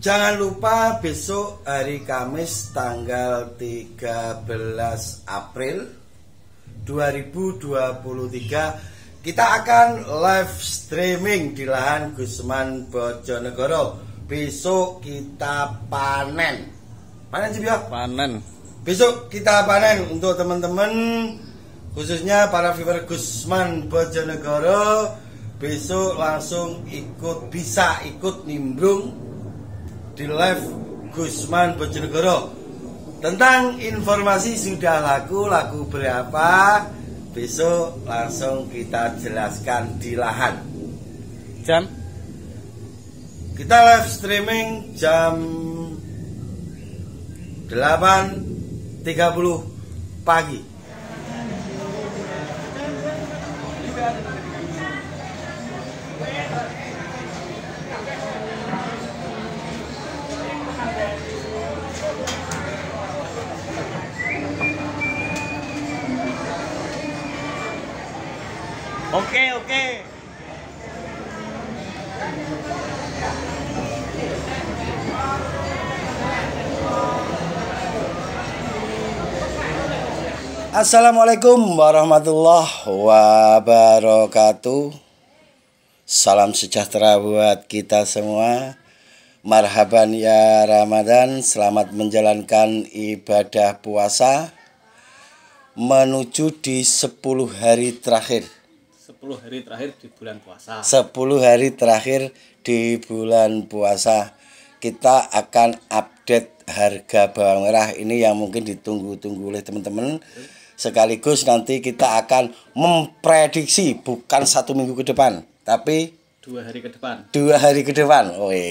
Jangan lupa besok hari Kamis tanggal 13 April 2023 kita akan live streaming di lahan Gusman Bojonegoro. Besok kita panen. Panen sih Panen. Besok kita panen untuk teman-teman khususnya para viewer Gusman Bojonegoro besok langsung ikut bisa ikut nimbrung di live Gusman Bojonegoro tentang informasi sudah laku laku berapa besok langsung kita jelaskan di lahan jam kita live streaming jam 8.30 pagi Assalamualaikum warahmatullahi wabarakatuh. Salam sejahtera buat kita semua. Marhaban ya Ramadan, selamat menjalankan ibadah puasa menuju di 10 hari terakhir. 10 hari terakhir di bulan puasa. 10 hari terakhir di bulan puasa. Kita akan update harga bawang merah ini yang mungkin ditunggu-tunggu oleh teman-teman sekaligus nanti kita akan memprediksi bukan satu minggu ke depan tapi dua hari ke depan dua hari ke depan oke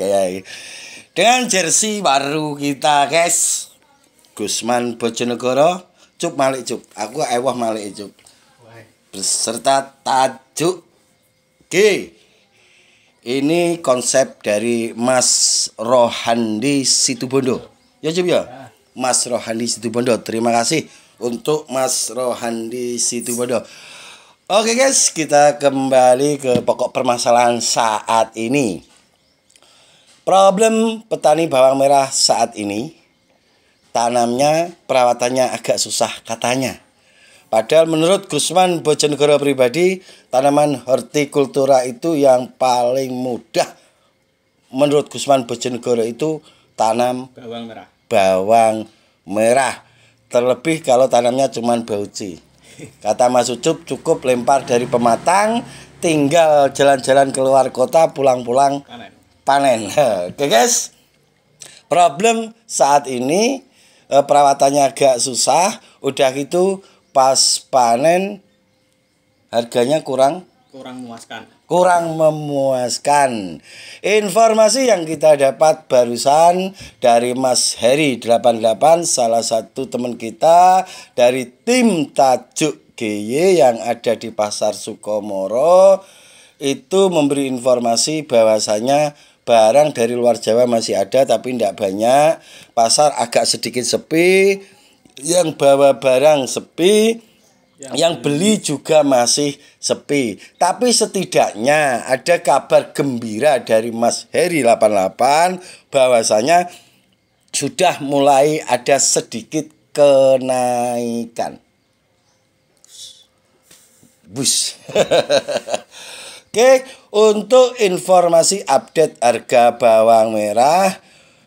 kayak dengan jersey baru kita guys Gusman Bojonegoro Cuk Malik Cuk aku ewah Malik Cuk beserta tajuk G ini konsep dari Mas Rohandi Situbondo ya Cuk ya, ya. Mas Rohandi Situbondo terima kasih untuk Mas Rohandi Bodoh. Oke guys, kita kembali ke pokok permasalahan saat ini. Problem petani bawang merah saat ini tanamnya perawatannya agak susah katanya. Padahal menurut Gusman Bojonegoro pribadi, tanaman hortikultura itu yang paling mudah menurut Gusman Bojonegoro itu tanam bawang merah. Bawang merah. Terlebih kalau tanamnya cuma bauci. Kata Mas Ucup cukup lempar dari pematang, tinggal jalan-jalan keluar kota, pulang-pulang panen. panen. Oke okay, guys. Problem saat ini eh, perawatannya agak susah, udah gitu pas panen harganya kurang kurang memuaskan kurang memuaskan. Informasi yang kita dapat barusan dari Mas Heri 88 salah satu teman kita dari tim Tajuk GY yang ada di Pasar Sukomoro itu memberi informasi bahwasanya barang dari luar Jawa masih ada tapi tidak banyak pasar agak sedikit sepi yang bawa barang sepi Ya, yang, beli juga masih sepi. Tapi setidaknya ada kabar gembira dari Mas Heri 88 bahwasanya sudah mulai ada sedikit kenaikan. Bus. Oke, untuk informasi update harga bawang merah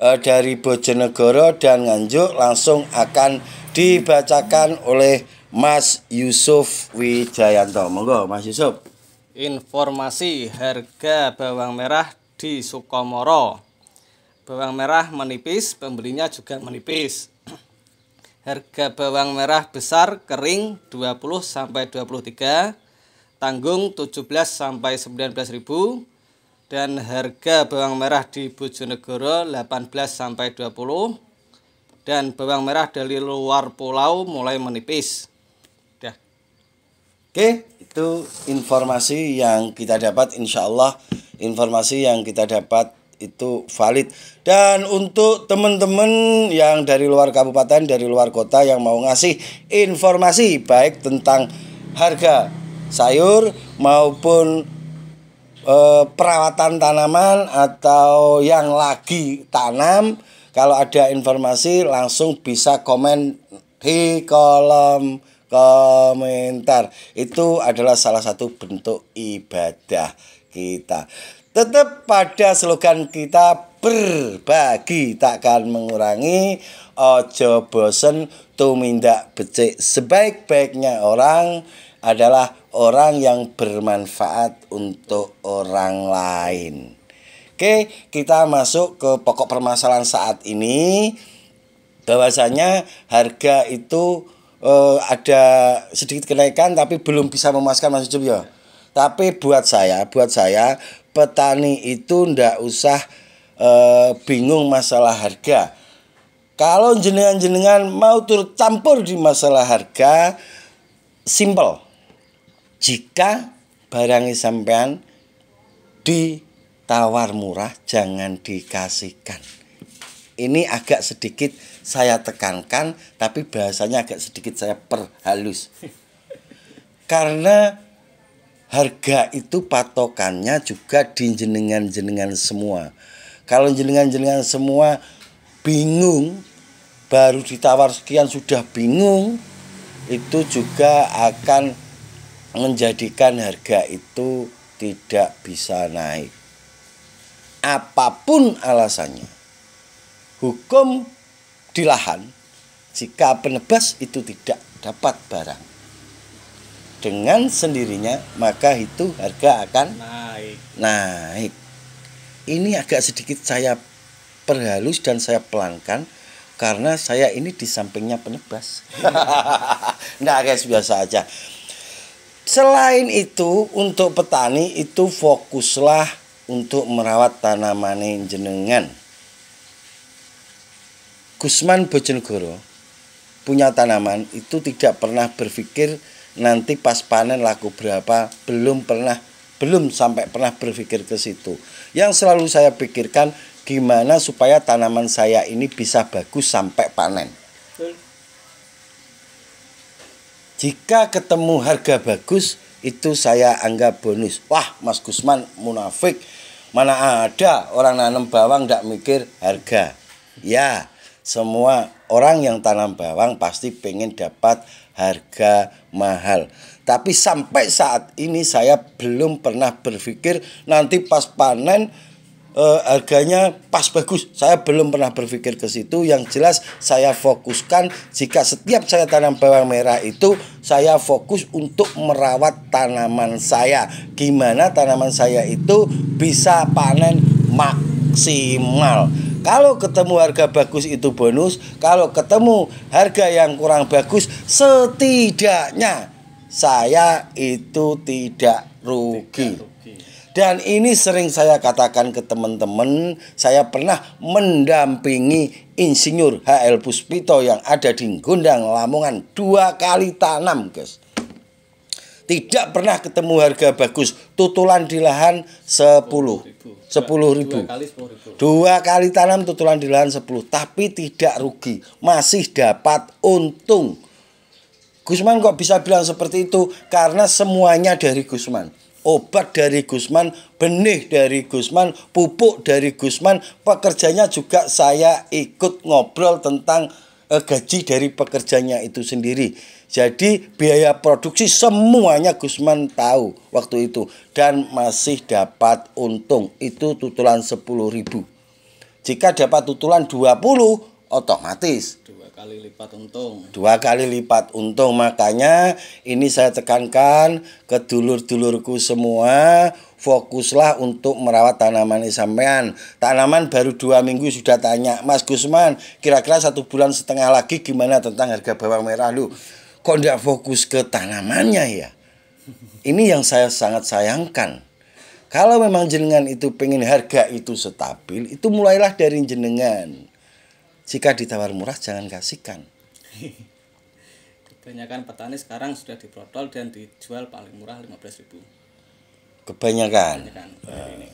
eh, dari Bojonegoro dan Nganjuk langsung akan dibacakan oleh Mas Yusuf Wijayanto. Monggo Mas Yusuf. Informasi harga bawang merah di Sukomoro. Bawang merah menipis, pembelinya juga menipis. Harga bawang merah besar kering 20 sampai 23, tanggung 17 sampai 19 dan harga bawang merah di Bojonegoro 18 sampai 20 dan bawang merah dari luar pulau mulai menipis. Oke, itu informasi yang kita dapat insya Allah informasi yang kita dapat itu valid dan untuk teman-teman yang dari luar kabupaten dari luar kota yang mau ngasih informasi baik tentang harga sayur maupun e, perawatan tanaman atau yang lagi tanam kalau ada informasi langsung bisa komen di kolom komentar. Itu adalah salah satu bentuk ibadah kita. Tetap pada slogan kita berbagi takkan mengurangi ojo bosen tumindak becik sebaik-baiknya orang adalah orang yang bermanfaat untuk orang lain. Oke, kita masuk ke pokok permasalahan saat ini. Bahwasanya harga itu uh, ada sedikit kenaikan tapi belum bisa memuaskan Mas Ucup ya. Tapi buat saya, buat saya petani itu ndak usah uh, bingung masalah harga. Kalau jenengan-jenengan mau turut campur di masalah harga, simple. Jika barangnya sampean ditawar murah, jangan dikasihkan. Ini agak sedikit saya tekankan tapi bahasanya agak sedikit saya perhalus karena harga itu patokannya juga di jenengan-jenengan semua kalau jenengan-jenengan semua bingung baru ditawar sekian sudah bingung itu juga akan menjadikan harga itu tidak bisa naik apapun alasannya hukum di lahan jika penebas itu tidak dapat barang dengan sendirinya maka itu harga akan naik. naik. Ini agak sedikit saya perhalus dan saya pelankan karena saya ini di sampingnya penebas. nah, guys biasa aja. Selain itu, untuk petani itu fokuslah untuk merawat tanaman jenengan. Gusman Bojonegoro punya tanaman itu tidak pernah berpikir nanti pas panen laku berapa, belum pernah belum sampai pernah berpikir ke situ. Yang selalu saya pikirkan gimana supaya tanaman saya ini bisa bagus sampai panen. Jika ketemu harga bagus itu saya anggap bonus. Wah, Mas Gusman munafik. Mana ada orang nanam bawang tidak mikir harga. Ya, semua orang yang tanam bawang pasti pengen dapat harga mahal. Tapi sampai saat ini saya belum pernah berpikir nanti pas panen eh, harganya pas bagus. Saya belum pernah berpikir ke situ. Yang jelas saya fokuskan jika setiap saya tanam bawang merah itu saya fokus untuk merawat tanaman saya. Gimana tanaman saya itu bisa panen maksimal. Kalau ketemu harga bagus itu bonus, kalau ketemu harga yang kurang bagus setidaknya saya itu tidak rugi. Dan ini sering saya katakan ke teman-teman, saya pernah mendampingi insinyur HL Puspito yang ada di Gundang Lamongan dua kali tanam, guys tidak pernah ketemu harga bagus tutulan di lahan 10 10 ribu dua kali tanam tutulan di lahan 10 tapi tidak rugi masih dapat untung Gusman kok bisa bilang seperti itu karena semuanya dari Gusman obat dari Gusman, benih dari Gusman, pupuk dari Gusman, pekerjanya juga saya ikut ngobrol tentang eh, gaji dari pekerjanya itu sendiri. Jadi biaya produksi semuanya Gusman tahu waktu itu dan masih dapat untung itu tutulan sepuluh ribu. Jika dapat tutulan dua puluh otomatis dua kali lipat untung. Dua kali lipat untung makanya ini saya tekankan ke dulur-dulurku semua fokuslah untuk merawat tanaman sampean. Tanaman baru dua minggu sudah tanya Mas Gusman kira-kira satu bulan setengah lagi gimana tentang harga bawang merah lu? kok tidak fokus ke tanamannya ya? Ini yang saya sangat sayangkan. Kalau memang jenengan itu pengen harga itu stabil, itu mulailah dari jenengan. Jika ditawar murah jangan kasihkan. Kebanyakan petani sekarang sudah diprotol dan dijual paling murah lima ribu. Kebanyakan. Kebanyakan eh,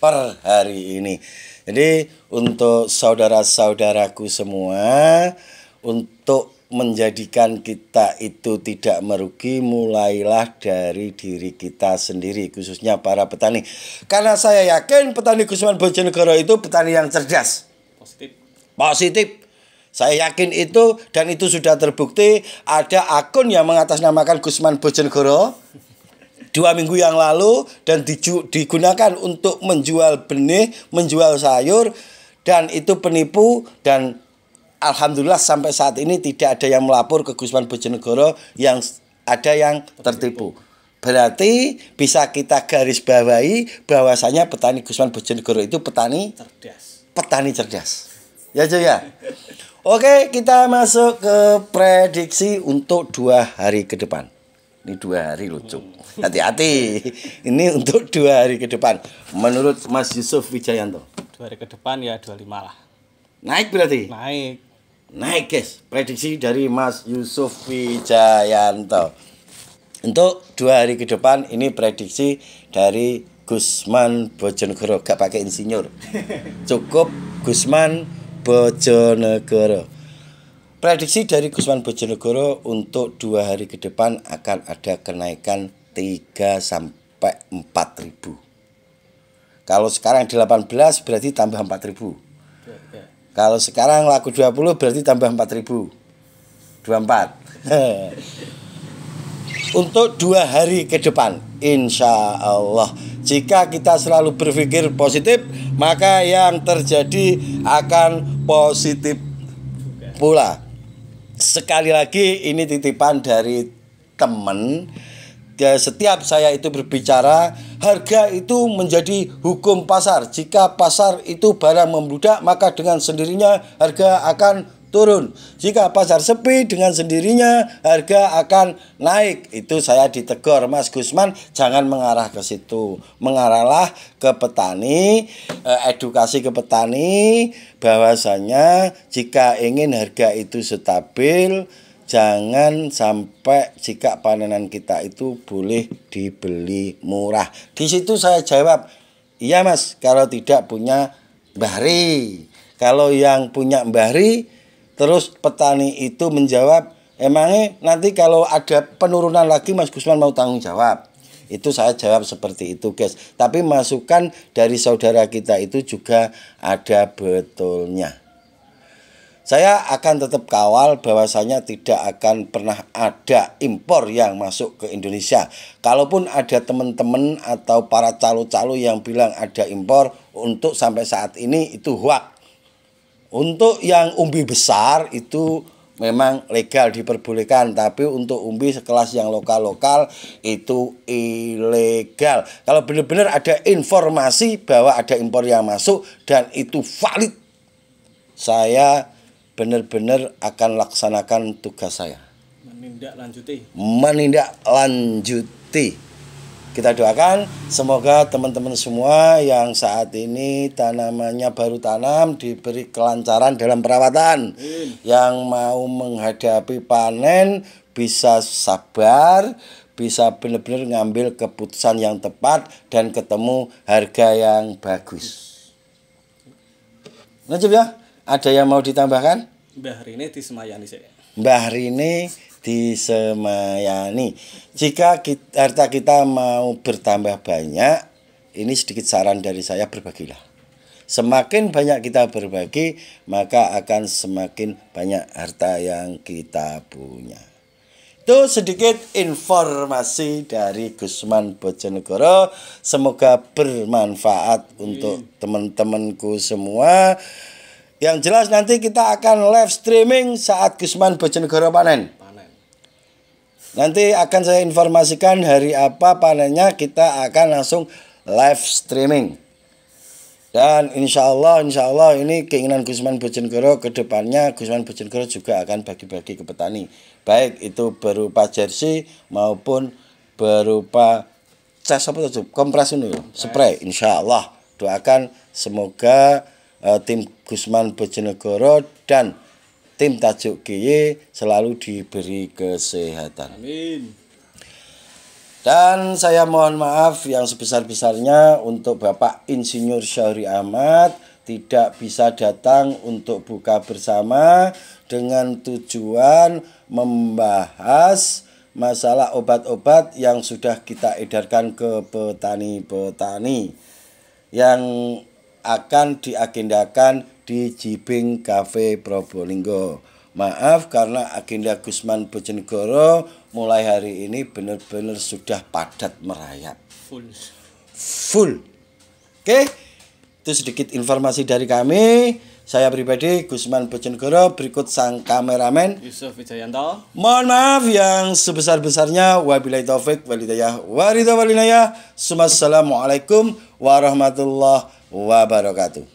Per hari ini. Jadi untuk saudara-saudaraku semua untuk menjadikan kita itu tidak merugi mulailah dari diri kita sendiri khususnya para petani karena saya yakin petani Gusman Bojonegoro itu petani yang cerdas positif positif saya yakin itu dan itu sudah terbukti ada akun yang mengatasnamakan Gusman Bojonegoro dua minggu yang lalu dan digunakan untuk menjual benih menjual sayur dan itu penipu dan Alhamdulillah sampai saat ini tidak ada yang melapor ke Gusman Bojonegoro yang ada yang tertipu. Berarti bisa kita garis bawahi bahwasanya petani Gusman Bojonegoro itu petani cerdas. Petani cerdas. Ya Jo ya. Oke, kita masuk ke prediksi untuk dua hari ke depan. Ini dua hari lucu. Hati-hati. Ini untuk dua hari ke depan. Menurut Mas Yusuf Wijayanto. Dua hari ke depan ya lima lah. Naik berarti? Naik naik guys prediksi dari Mas Yusuf Wijayanto untuk dua hari ke depan ini prediksi dari Gusman Bojonegoro gak pakai insinyur cukup Gusman Bojonegoro prediksi dari Gusman Bojonegoro untuk dua hari ke depan akan ada kenaikan 3 sampai 4 ribu kalau sekarang di 18 berarti tambah 4 ribu kalau sekarang laku 20 berarti tambah 4000. 24. Untuk dua hari ke depan, insya Allah. Jika kita selalu berpikir positif, maka yang terjadi akan positif pula. Sekali lagi, ini titipan dari teman. Setiap saya itu berbicara, Harga itu menjadi hukum pasar. Jika pasar itu barang membludak, maka dengan sendirinya harga akan turun. Jika pasar sepi dengan sendirinya harga akan naik. Itu saya ditegur Mas Gusman jangan mengarah ke situ. Mengarahlah ke petani, eh, edukasi ke petani bahwasanya jika ingin harga itu stabil jangan sampai jika panenan kita itu boleh dibeli murah. Di situ saya jawab, iya mas, kalau tidak punya bahri. Kalau yang punya bahri, terus petani itu menjawab, emangnya nanti kalau ada penurunan lagi mas Gusman mau tanggung jawab. Itu saya jawab seperti itu guys. Tapi masukan dari saudara kita itu juga ada betulnya. Saya akan tetap kawal bahwasanya tidak akan pernah ada impor yang masuk ke Indonesia. Kalaupun ada teman-teman atau para calo-calo yang bilang ada impor, untuk sampai saat ini itu hoax. Untuk yang umbi besar itu memang legal diperbolehkan tapi untuk umbi sekelas yang lokal-lokal itu ilegal kalau benar-benar ada informasi bahwa ada impor yang masuk dan itu valid saya benar-benar akan laksanakan tugas saya. Menindak lanjuti. Menindak lanjuti. Kita doakan semoga teman-teman semua yang saat ini tanamannya baru tanam diberi kelancaran dalam perawatan. Hmm. Yang mau menghadapi panen bisa sabar, bisa benar-benar ngambil keputusan yang tepat dan ketemu harga yang bagus. Najib ya? ada yang mau ditambahkan? Mbah Rini disemayani saya. Mbah Rini disemayani. Jika kita, harta kita mau bertambah banyak, ini sedikit saran dari saya berbagilah. Semakin banyak kita berbagi, maka akan semakin banyak harta yang kita punya. Itu sedikit informasi dari Gusman Bojonegoro. Semoga bermanfaat untuk teman-temanku semua. Yang jelas nanti kita akan live streaming saat Gusman Bojonegoro panen. panen. Nanti akan saya informasikan hari apa panennya kita akan langsung live streaming. Dan insya Allah, insya Allah ini keinginan Gusman Bojonegoro ke depannya Gusman Bojonegoro juga akan bagi-bagi ke petani. Baik itu berupa jersey maupun berupa cas apa tuh kompres ini spray insya Allah doakan semoga Eh, tim Gusman Bojonegoro dan tim Tajuk GY selalu diberi kesehatan. Amin. Dan saya mohon maaf yang sebesar-besarnya untuk Bapak Insinyur Syahri Ahmad tidak bisa datang untuk buka bersama dengan tujuan membahas masalah obat-obat yang sudah kita edarkan ke petani-petani yang akan diagendakan di Jibing Cafe Probolinggo. Maaf karena agenda Gusman Bojonegoro mulai hari ini benar-benar sudah padat merayap. Full. Full. Oke, itu sedikit informasi dari kami. Saya pribadi Gusman Bojonegoro berikut sang kameramen Yusuf Wijayanto. Mohon maaf yang sebesar-besarnya. Wabillahi taufik Walidayah waridah walinaya. Assalamualaikum warahmatullahi wabarakatuh.